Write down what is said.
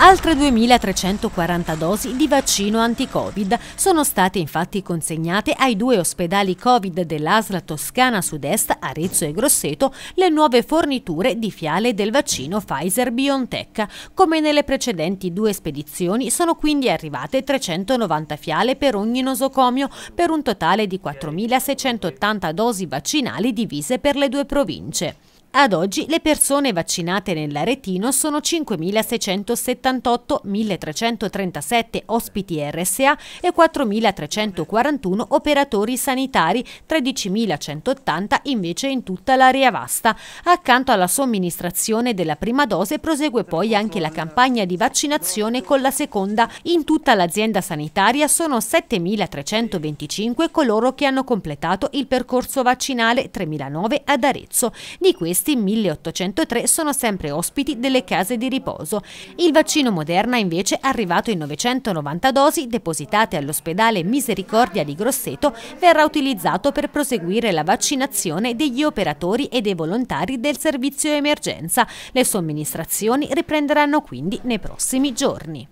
Altre 2.340 dosi di vaccino anti-Covid sono state infatti consegnate ai due ospedali Covid dell'Asla Toscana Sud-Est, Arezzo e Grosseto, le nuove forniture di fiale del vaccino Pfizer-BioNTech. Come nelle precedenti due spedizioni sono quindi arrivate 390 fiale per ogni nosocomio, per un totale di 4.680 dosi vaccinali divise per le due province. Ad oggi le persone vaccinate nell'Aretino sono 5.678.337 ospiti RSA e 4.341 operatori sanitari, 13.180 invece in tutta l'area vasta. Accanto alla somministrazione della prima dose prosegue poi anche la campagna di vaccinazione con la seconda. In tutta l'azienda sanitaria sono 7.325 coloro che hanno completato il percorso vaccinale, 3.009 ad Arezzo. Di questi questi 1803 sono sempre ospiti delle case di riposo. Il vaccino Moderna invece arrivato in 990 dosi depositate all'ospedale Misericordia di Grosseto verrà utilizzato per proseguire la vaccinazione degli operatori e dei volontari del servizio emergenza. Le somministrazioni riprenderanno quindi nei prossimi giorni.